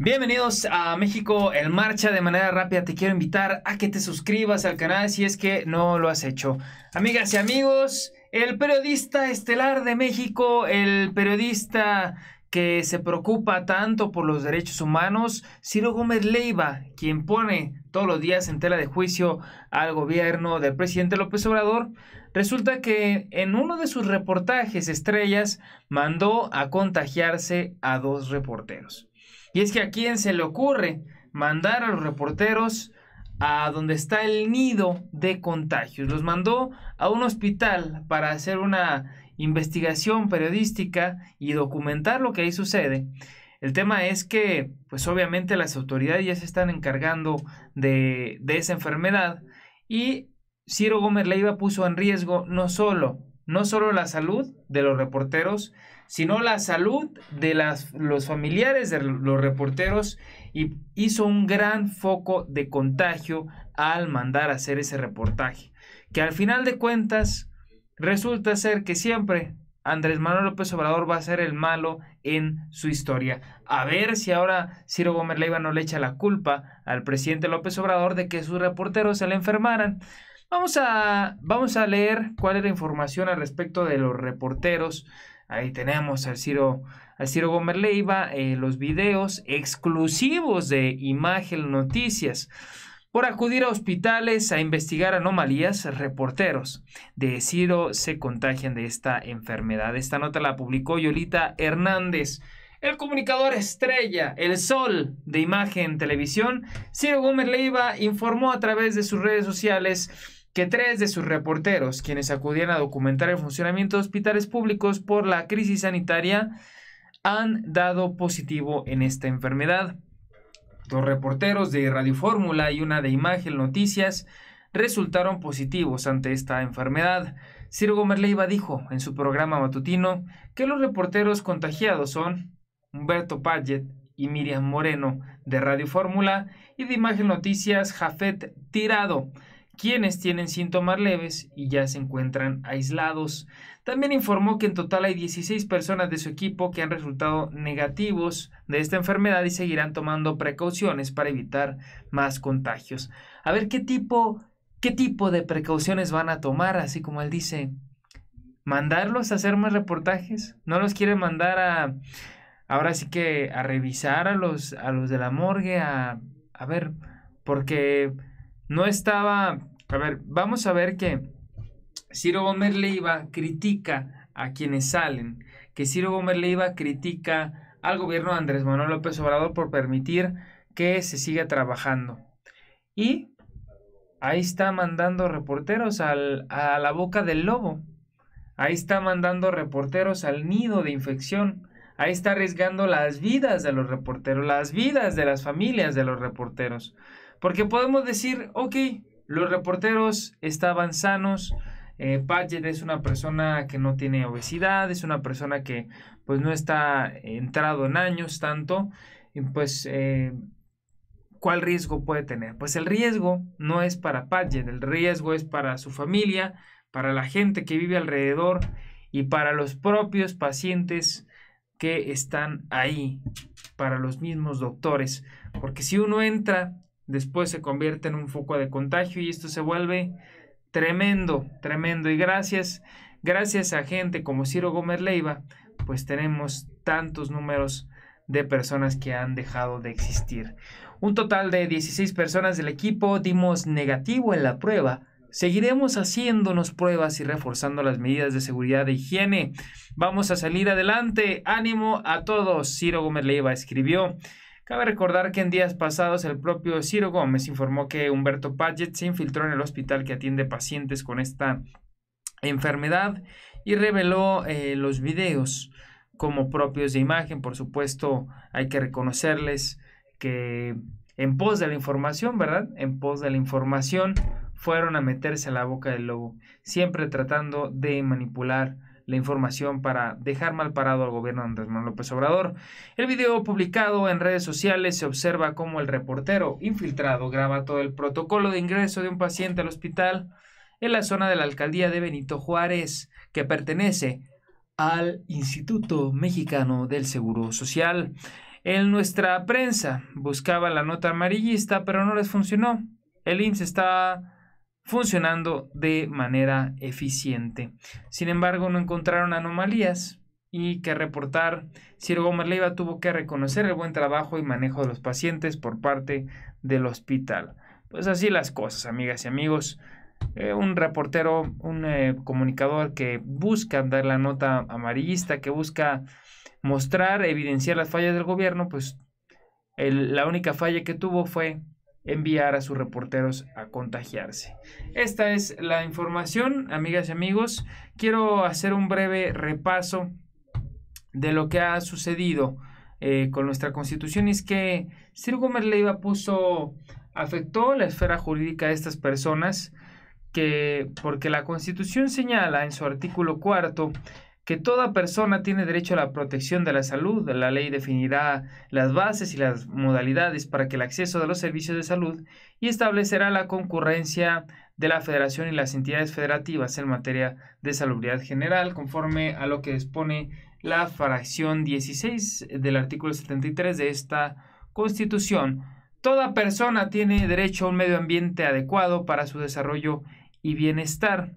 Bienvenidos a México en Marcha de manera rápida. Te quiero invitar a que te suscribas al canal si es que no lo has hecho. Amigas y amigos, el periodista estelar de México, el periodista que se preocupa tanto por los derechos humanos, Ciro Gómez Leiva, quien pone todos los días en tela de juicio al gobierno del presidente López Obrador, resulta que en uno de sus reportajes estrellas mandó a contagiarse a dos reporteros. Y es que a quién se le ocurre mandar a los reporteros a donde está el nido de contagios. Los mandó a un hospital para hacer una investigación periodística y documentar lo que ahí sucede. El tema es que, pues obviamente las autoridades ya se están encargando de, esa enfermedad y Ciro Gómez Leiva puso en riesgo no solo, no la salud de los reporteros, sino la salud de las, los familiares de los reporteros y hizo un gran foco de contagio al mandar a hacer ese reportaje, que al final de cuentas Resulta ser que siempre Andrés Manuel López Obrador va a ser el malo en su historia. A ver si ahora Ciro Gómez Leiva no le echa la culpa al presidente López Obrador de que sus reporteros se le enfermaran. Vamos a, vamos a leer cuál es la información al respecto de los reporteros. Ahí tenemos al Ciro, al Ciro Gómez Leiva, eh, los videos exclusivos de Imagen Noticias por acudir a hospitales a investigar anomalías, reporteros de Ciro se contagian de esta enfermedad. Esta nota la publicó Yolita Hernández. El comunicador estrella, el sol de imagen televisión, Ciro Gómez Leiva informó a través de sus redes sociales que tres de sus reporteros, quienes acudían a documentar el funcionamiento de hospitales públicos por la crisis sanitaria, han dado positivo en esta enfermedad reporteros de Radio Fórmula y una de Imagen Noticias resultaron positivos ante esta enfermedad. Ciro Gómez Leiva dijo en su programa matutino que los reporteros contagiados son Humberto Paget y Miriam Moreno de Radio Fórmula y de Imagen Noticias Jafet Tirado quienes tienen síntomas leves y ya se encuentran aislados. También informó que en total hay 16 personas de su equipo que han resultado negativos de esta enfermedad y seguirán tomando precauciones para evitar más contagios. A ver qué tipo, qué tipo de precauciones van a tomar, así como él dice, mandarlos a hacer más reportajes, no los quiere mandar a ahora sí que a revisar a los a los de la morgue a a ver porque no estaba, a ver, vamos a ver que Ciro Gómez Leiva critica a quienes salen, que Ciro Gómez Leiva critica al gobierno de Andrés Manuel López Obrador por permitir que se siga trabajando. Y ahí está mandando reporteros a la boca del lobo. Ahí está mandando reporteros al nido de infección. Ahí está arriesgando las vidas de los reporteros, las vidas de las familias de los reporteros. Porque podemos decir, ok, los reporteros estaban sanos, eh, es una persona que no tiene obesidad, es una persona que pues no está entrado en años tanto, y pues eh, ¿cuál riesgo puede tener? Pues el riesgo no es para Padgett, el riesgo es para su familia, para la gente que vive alrededor y para los propios pacientes que están ahí, para los mismos doctores, porque si uno entra después se convierte en un foco de contagio y esto se vuelve tremendo, tremendo. Y gracias, gracias a gente como Ciro Gómez Leiva, pues tenemos tantos números de personas que han dejado de existir. Un total de 16 personas del equipo dimos negativo en la prueba. Seguiremos haciéndonos pruebas y reforzando las medidas de seguridad e higiene. Vamos a salir adelante. Ánimo a todos. Ciro Gómez Leiva escribió Cabe recordar que en días pasados el propio Ciro Gómez informó que Humberto Paget se infiltró en el hospital que atiende pacientes con esta enfermedad y reveló eh, los videos como propios de imagen. Por supuesto, hay que reconocerles que en pos de la información, ¿verdad? En pos de la información fueron a meterse a la boca del lobo, siempre tratando de manipular la información para dejar mal parado al gobierno de Andrés Manuel López Obrador. El video publicado en redes sociales se observa cómo el reportero infiltrado graba todo el protocolo de ingreso de un paciente al hospital en la zona de la alcaldía de Benito Juárez, que pertenece al Instituto Mexicano del Seguro Social. En nuestra prensa buscaba la nota amarillista, pero no les funcionó. El IMSS e está funcionando de manera eficiente. Sin embargo, no encontraron anomalías y que reportar. Ciro Gómez Leiva tuvo que reconocer el buen trabajo y manejo de los pacientes por parte del hospital. Pues así las cosas, amigas y amigos. Eh, un reportero, un eh, comunicador que busca dar la nota amarillista, que busca mostrar, evidenciar las fallas del gobierno, pues la única falla que tuvo fue enviar a sus reporteros a contagiarse. Esta es la información, amigas y amigos. Quiero hacer un breve repaso de lo que ha sucedido eh, con nuestra constitución. es que Sir Gómez Leiva puso, afectó la esfera jurídica de estas personas, que porque la constitución señala en su artículo cuarto que toda persona tiene derecho a la protección de la salud. La ley definirá las bases y las modalidades para que el acceso de los servicios de salud y establecerá la concurrencia de la federación y las entidades federativas en materia de salubridad general, conforme a lo que dispone la fracción 16 del artículo 73 de esta Constitución. Toda persona tiene derecho a un medio ambiente adecuado para su desarrollo y bienestar.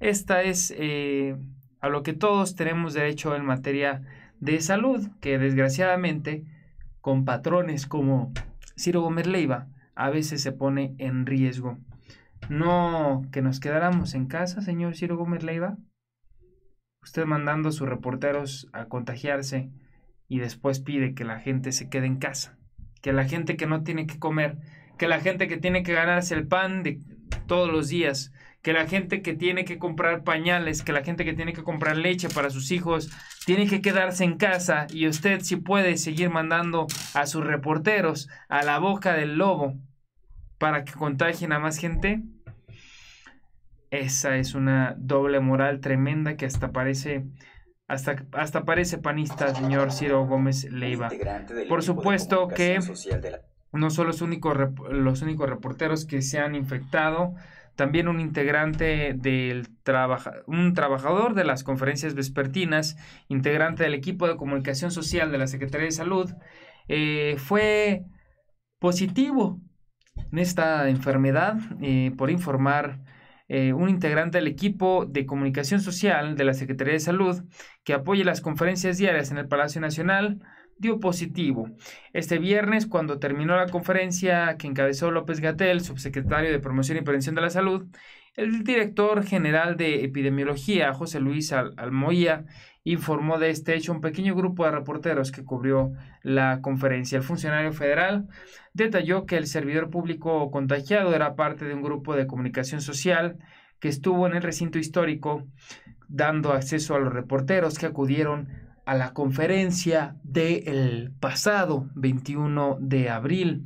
Esta es... Eh, a lo que todos tenemos derecho en materia de salud, que desgraciadamente con patrones como Ciro Gómez Leiva a veces se pone en riesgo. No que nos quedáramos en casa, señor Ciro Gómez Leiva. Usted mandando a sus reporteros a contagiarse y después pide que la gente se quede en casa, que la gente que no tiene que comer, que la gente que tiene que ganarse el pan de todos los días, que la gente que tiene que comprar pañales, que la gente que tiene que comprar leche para sus hijos, tiene que quedarse en casa y usted si puede seguir mandando a sus reporteros a la boca del lobo para que contagien a más gente. Esa es una doble moral tremenda que hasta parece hasta, hasta parece panista, señor Ciro Gómez Leiva. Por supuesto que no son los únicos, los únicos reporteros que se han infectado, también un integrante del trabajo, un trabajador de las conferencias vespertinas, integrante del equipo de comunicación social de la Secretaría de Salud, eh, fue positivo en esta enfermedad eh, por informar eh, un integrante del equipo de comunicación social de la Secretaría de Salud que apoya las conferencias diarias en el Palacio Nacional dio positivo. Este viernes, cuando terminó la conferencia que encabezó López Gatel, subsecretario de Promoción y Prevención de la Salud, el director general de epidemiología, José Luis Almoía, informó de este hecho a un pequeño grupo de reporteros que cubrió la conferencia. El funcionario federal detalló que el servidor público contagiado era parte de un grupo de comunicación social que estuvo en el recinto histórico dando acceso a los reporteros que acudieron a la conferencia del pasado 21 de abril.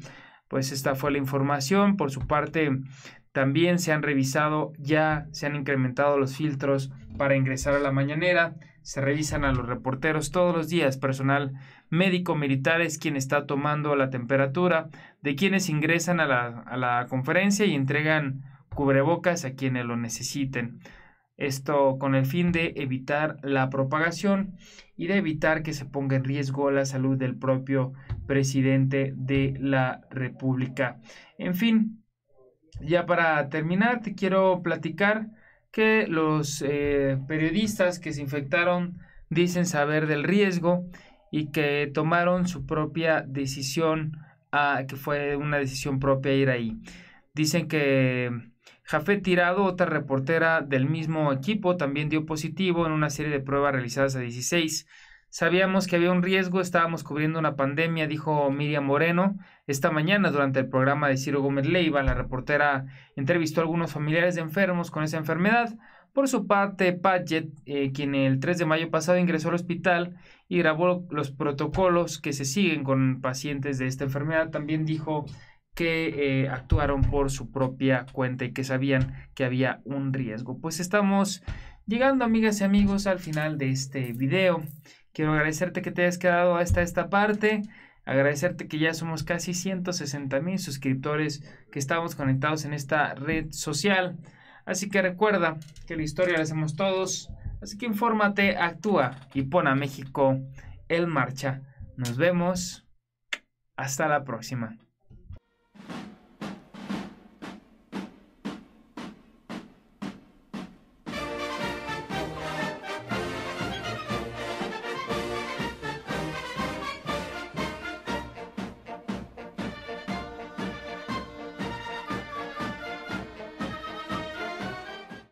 Pues esta fue la información. Por su parte, también se han revisado, ya se han incrementado los filtros para ingresar a la mañanera. Se revisan a los reporteros todos los días, personal médico militar es quien está tomando la temperatura de quienes ingresan a la, a la conferencia y entregan cubrebocas a quienes lo necesiten. Esto con el fin de evitar la propagación y de evitar que se ponga en riesgo la salud del propio presidente de la República. En fin, ya para terminar, te quiero platicar que los eh, periodistas que se infectaron dicen saber del riesgo y que tomaron su propia decisión, ah, que fue una decisión propia ir ahí. Dicen que Jafé Tirado, otra reportera del mismo equipo, también dio positivo en una serie de pruebas realizadas a 16. Sabíamos que había un riesgo, estábamos cubriendo una pandemia, dijo Miriam Moreno. Esta mañana, durante el programa de Ciro Gómez Leiva, la reportera entrevistó a algunos familiares de enfermos con esa enfermedad. Por su parte, Padgett, eh, quien el 3 de mayo pasado ingresó al hospital y grabó los protocolos que se siguen con pacientes de esta enfermedad, también dijo que eh, actuaron por su propia cuenta y que sabían que había un riesgo. Pues estamos llegando, amigas y amigos, al final de este video. Quiero agradecerte que te hayas quedado hasta esta parte. Agradecerte que ya somos casi 160 mil suscriptores que estamos conectados en esta red social. Así que recuerda que la historia la hacemos todos. Así que infórmate, actúa y pon a México en marcha. Nos vemos. Hasta la próxima.